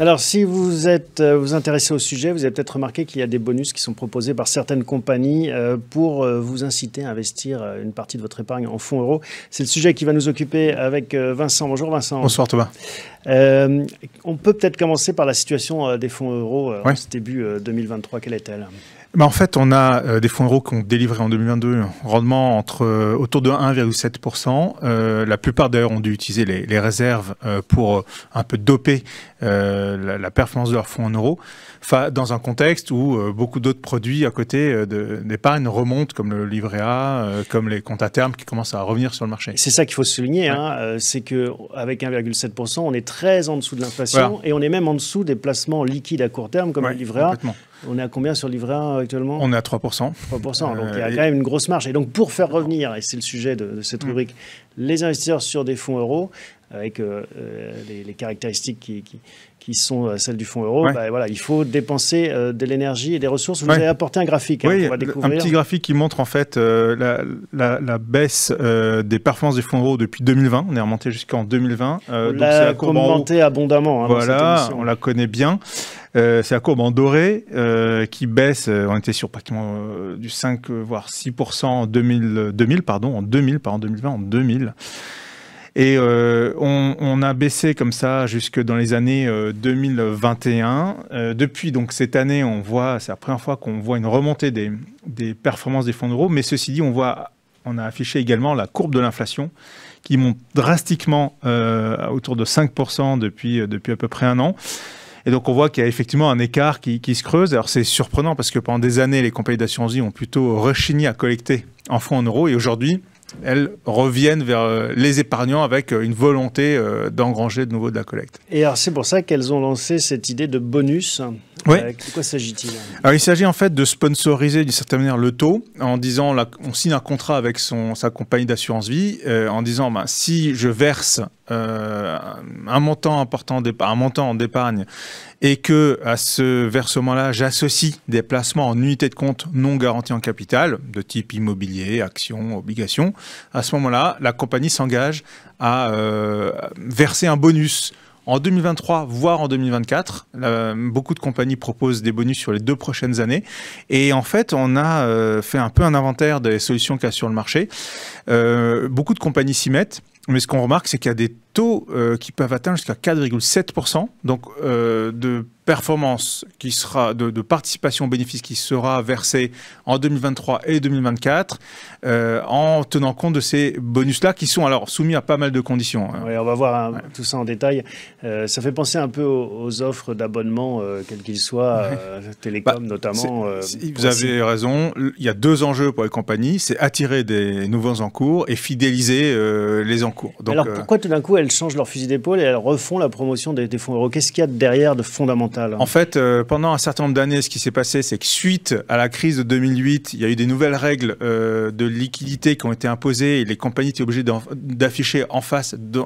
Alors, si vous êtes euh, vous intéressez au sujet, vous avez peut-être remarqué qu'il y a des bonus qui sont proposés par certaines compagnies euh, pour euh, vous inciter à investir une partie de votre épargne en fonds euros. C'est le sujet qui va nous occuper avec Vincent. Bonjour Vincent. Bonsoir Thomas. on peut peut-être commencer par la situation des fonds euros en ce début 2023. Quelle est-elle en fait, on a euh, des fonds euros qui ont délivré en 2022 un rendement entre, euh, autour de 1,7%. Euh, la plupart d'ailleurs ont dû utiliser les, réserves pour un peu doper la, performance de leurs fonds en euros, dans un contexte où beaucoup d'autres produits à côté d'épargne remontent, comme le livret A, comme les comptes à terme qui commencent à revenir sur le marché. C'est ça qu'il faut souligner, hein, c'est qu'avec 1,7%, on est très en dessous de l'inflation et on est même en dessous des placements liquides à court terme, comme le livret A, on est à combien sur Livrain actuellement On est à 3%. 3%, donc il y a euh, quand même une grosse marge. Et donc pour faire revenir, et c'est le sujet de, cette mm. rubrique, les investisseurs sur des fonds euros, avec euh, euh, les, caractéristiques qui, qui sont euh, celles du Fonds euro, bah, voilà, il faut dépenser euh, de l'énergie et des ressources. Vous avez apporté un graphique. Hein, va découvrir. un petit graphique qui montre en fait euh, la, baisse des performances du Fonds euro depuis 2020. On est remonté jusqu'en 2020. on l'a commenté abondamment. Hein, voilà, on la connaît bien. c'est la courbe en doré qui baisse. on était sur pratiquement du 5 voire 6 en 2000, 2000 pardon, en 2000, pas en 2020, en 2000. Et euh, on, a baissé comme ça jusque dans les années 2021. Euh, euh, depuis donc cette année, on voit, c'est la première fois qu'on voit une remontée des, performances des fonds d'euros. Mais ceci dit, on voit, on a affiché également la courbe de l'inflation qui monte drastiquement autour de 5% depuis, depuis à peu près un an. Et donc on voit qu'il y a effectivement un écart qui, qui se creuse. Alors c'est surprenant parce que pendant des années, les compagnies d'assurance vie ont plutôt rechigné à collecter en fonds en euros. Et aujourd'hui, elles reviennent vers euh, les épargnants avec euh, une volonté euh, d'engranger de nouveau de la collecte. Et alors c'est pour ça qu'elles ont lancé cette idée de bonus. Oui. de quoi s'agit-il Alors il s'agit en fait de sponsoriser d'une certaine manière le taux en disant, on signe un contrat avec son, sa compagnie d'assurance vie en disant, ben, si je verse euh, un montant important, un montant en épargne, et que à ce versement-là, j'associe des placements en unités de compte non garantis en capital, de type immobilier, actions, obligations, à ce moment-là, la compagnie s'engage à euh, verser un bonus en 2023, voire en 2024. beaucoup de compagnies proposent des bonus sur les deux prochaines années. Et en fait, on a euh, fait un peu un inventaire des solutions qu'il y a sur le marché. beaucoup de compagnies s'y mettent. Mais ce qu'on remarque, c'est qu'il y a des taux euh, qui peuvent atteindre jusqu'à 4,7%, donc euh, de performance qui sera de, participation aux bénéfices qui sera versée en 2023 et 2024 euh, en tenant compte de ces bonus-là qui sont alors soumis à pas mal de conditions. Hein. on va voir hein, tout ça en détail. Euh, ça fait penser un peu aux, offres d'abonnement, euh, quels qu'ils soient, bah, télécom notamment. vous avez raison, il y a deux enjeux pour les compagnies, c'est attirer des nouveaux encours et fidéliser les encours. Donc, alors pourquoi tout d'un coup elles changent leur fusil d'épaule et elles refont la promotion des, des fonds euros Qu'est-ce qu'il y a derrière de fondamental en fait, euh, pendant un certain nombre d'années, ce qui s'est passé, c'est que suite à la crise de 2008, il y a eu des nouvelles règles euh, de liquidité qui ont été imposées et les compagnies étaient obligées d'afficher en, face de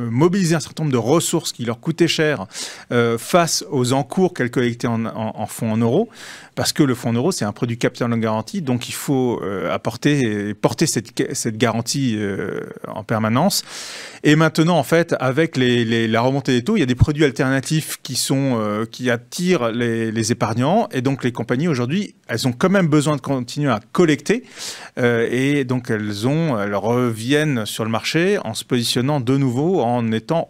euh, mobiliser un certain nombre de ressources qui leur coûtaient cher euh, face aux encours qu'elles collectaient en, fonds en euros, parce que le fonds en euros, c'est un produit capital non garanti, donc il faut euh, apporter et porter cette, cette garantie en permanence. Et maintenant, en fait, avec la remontée des taux, il y a des produits alternatifs qui, sont, qui attirent les, épargnants, et donc les compagnies aujourd'hui, elles ont quand même besoin de continuer à collecter, et donc elles, ont, elles reviennent sur le marché en se positionnant de nouveau en étant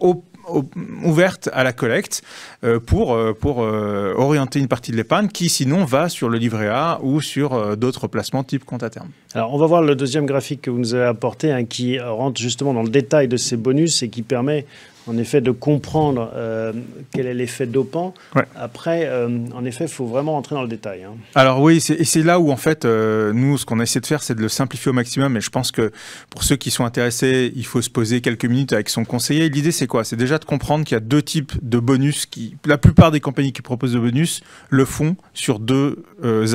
ouverte à la collecte euh, pour, euh, pour euh, orienter une partie de l'épargne qui sinon va sur le livret A ou sur d'autres placements type compte à terme. Alors on va voir le deuxième graphique que vous nous avez apporté hein, qui rentre justement dans le détail de ces bonus et qui permet en effet, de comprendre euh, quel est l'effet dopant. Après, euh, en effet, il faut vraiment rentrer dans le détail. Hein. Alors oui, et c'est là où, en fait, euh, nous, ce qu'on essaie de faire, c'est de le simplifier au maximum. Et je pense que pour ceux qui sont intéressés, il faut se poser quelques minutes avec son conseiller. L'idée, c'est quoi C'est déjà de comprendre qu'il y a deux types de bonus qui, la plupart des compagnies qui proposent de bonus, le font sur deux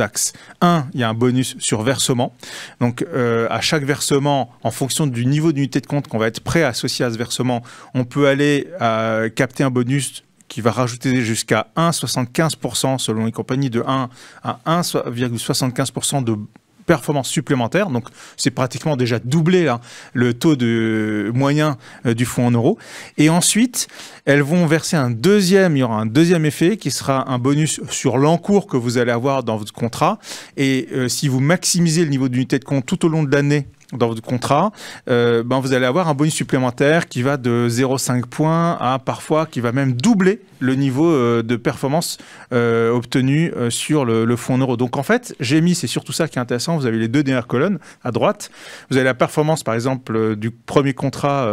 axes. Un, il y a un bonus sur versement. Donc, à chaque versement, en fonction du niveau d'unité de compte qu'on va être prêt à associer à ce versement, on peut aller à euh, capter un bonus qui va rajouter jusqu'à 1,75% selon les compagnies de 1 à 1,75% de performance supplémentaire. Donc c'est pratiquement déjà doublé le taux de moyen euh, du fonds en euros. Et ensuite, elles vont verser un deuxième, il y aura un deuxième effet qui sera un bonus sur l'encours que vous allez avoir dans votre contrat. Et euh, si vous maximisez le niveau d'unité de compte tout au long de l'année, dans votre contrat, euh, ben vous allez avoir un bonus supplémentaire qui va de 0,5 points à parfois qui va même doubler le niveau euh, de performance euh, obtenu sur le, fonds en euros. Donc en fait, j'ai mis, c'est surtout ça qui est intéressant, vous avez les deux dernières colonnes à droite, vous avez la performance par exemple du premier contrat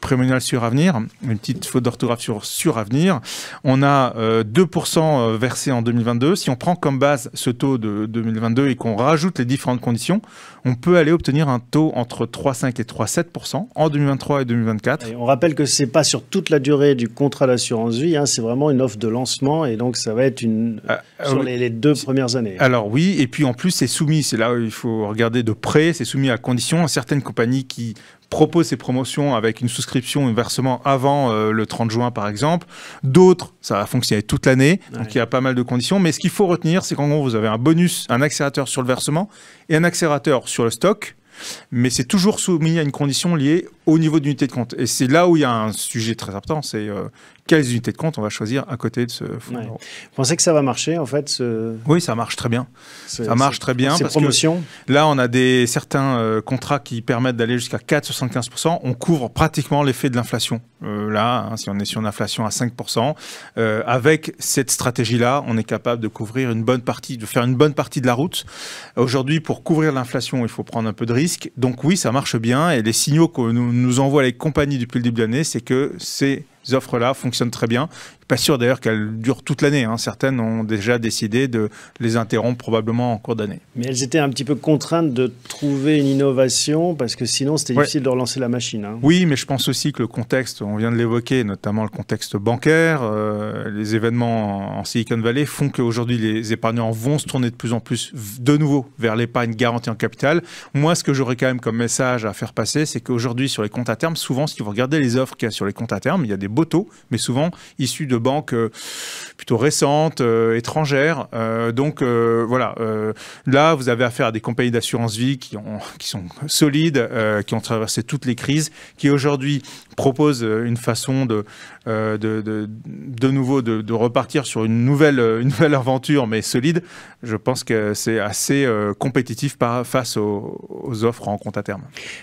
prémonial sur avenir, une petite faute d'orthographe sur, sur avenir, on a 2% versé en 2022, si on prend comme base ce taux de 2022 et qu'on rajoute les différentes conditions, on peut aller obtenir un taux entre 3,5 et 3,7 en 2023 et 2024. on rappelle que c'est pas sur toute la durée du contrat d'assurance vie, hein, c'est vraiment une offre de lancement et donc ça va être une ah, ah sur les, deux premières années. Alors oui, et puis en plus c'est soumis, c'est là où il faut regarder de près, c'est soumis à condition certaines compagnies qui proposent ces promotions avec une souscription, un versement avant euh, le 30 juin par exemple. D'autres, ça va fonctionner toute l'année, donc il y a pas mal de conditions. Mais ce qu'il faut retenir, c'est qu'en gros, vous avez un bonus, un accélérateur sur le versement et un accélérateur sur le stock mais c'est toujours soumis à une condition liée au niveau d'unité de compte. Et c'est là où il y a un sujet très important, c'est euh, quelles unités de compte on va choisir à côté de ce fonds Vous pensez que ça va marcher en fait Oui, ça marche très bien. Ça marche très bien. parce que Là, on a des, certains euh, contrats qui permettent d'aller jusqu'à 4,75%. On couvre pratiquement l'effet de l'inflation. Euh, là, hein, si on est sur une inflation à 5%, avec cette stratégie-là, on est capable de couvrir une bonne partie, de faire une bonne partie de la route. Aujourd'hui, pour couvrir l'inflation, il faut prendre un peu de risque. Donc oui, ça marche bien et les signaux que nous nous envoie les compagnies depuis le début de l'année, c'est que c'est ces offres-là fonctionnent très bien. pas sûr d'ailleurs qu'elles durent toute l'année. Hein. Certaines ont déjà décidé de les interrompre probablement en cours d'année. Mais elles étaient un petit peu contraintes de trouver une innovation parce que sinon c'était difficile de relancer la machine. Hein. Oui, mais je pense aussi que le contexte, on vient de l'évoquer, notamment le contexte bancaire, euh, les événements en Silicon Valley font qu'aujourd'hui les épargnants vont se tourner de plus en plus de nouveau vers l'épargne garantie en capital. Moi, ce que j'aurais quand même comme message à faire passer, c'est qu'aujourd'hui sur les comptes à terme, souvent si vous regardez les offres qu'il y a sur les comptes à terme, il y a des Boto, mais souvent issus de banques euh, plutôt récentes, euh, étrangères. Euh, donc voilà, là, vous avez affaire à des compagnies d'assurance vie qui, ont, qui sont solides, qui ont traversé toutes les crises, qui aujourd'hui proposent une façon de, de, nouveau de, repartir sur une nouvelle, une nouvelle aventure, mais solide. Je pense que c'est assez compétitif par, face aux, offres en compte à terme.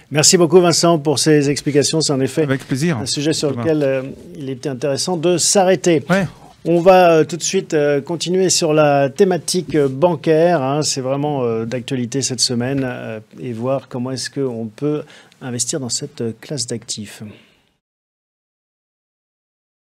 Merci beaucoup Vincent pour ces explications. C'est en effet Avec plaisir. un sujet sur lequel il était intéressant de s'arrêter. On va euh, tout de suite euh, continuer sur la thématique euh, bancaire. Hein. C'est vraiment d'actualité cette semaine et voir comment est-ce qu'on peut investir dans cette classe d'actifs.